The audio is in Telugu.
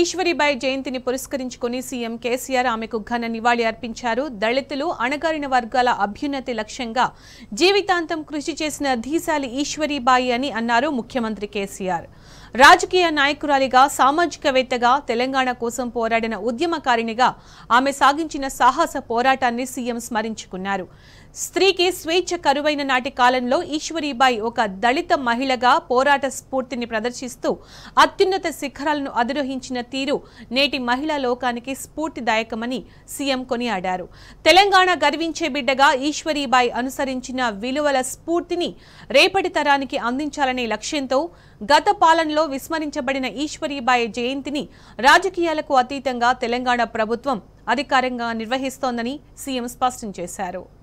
ఈశ్వరిబాయి జయంతిని పురస్కరించుకుని సీఎం కేసీఆర్ ఆమెకు ఘన నివాళి అర్పించారు దళితులు అణగారిన వర్గాల అభ్యున్నతి లక్ష్యంగా జీవితాంతం కృషి చేసిన ధీశాలి ఈశ్వరిబాయి అని అన్నారు ముఖ్యమంత్రి కేసీఆర్ రాజకీయ నాయకురాలిగా సామాజికవేత్తగా తెలంగాణ కోసం పోరాడిన ఉద్యమకారిణిగా ఆమె సాగించిన సాహస పోరాటాన్ని సీఎం స్మరించుకున్నారు స్త్రీకి స్వేచ్ఛ కరువైన నాటి కాలంలో ఈశ్వరీబాయి ఒక దళిత మహిళగా పోరాట స్ఫూర్తిని ప్రదర్శిస్తూ అత్యున్నత శిఖరాలను అధిరోహించిన తీరు నేటి మహిళా లోకానికి స్ఫూర్తిదాయకమని సీఎం కొనియాడారు తెలంగాణ గర్వించే బిడ్డగా ఈశ్వరీబాయ్ అనుసరించిన విలువల స్ఫూర్తిని రేపటి తరానికి అందించాలనే లక్ష్యంతో గత పాలనలో విస్మరించబడిన ఈశ్వరీబాయి జయంతిని రాజకీయాలకు అతీతంగా తెలంగాణ ప్రభుత్వం అధికారంగా నిర్వహిస్తోందని సీఎం స్పష్టం చేశారు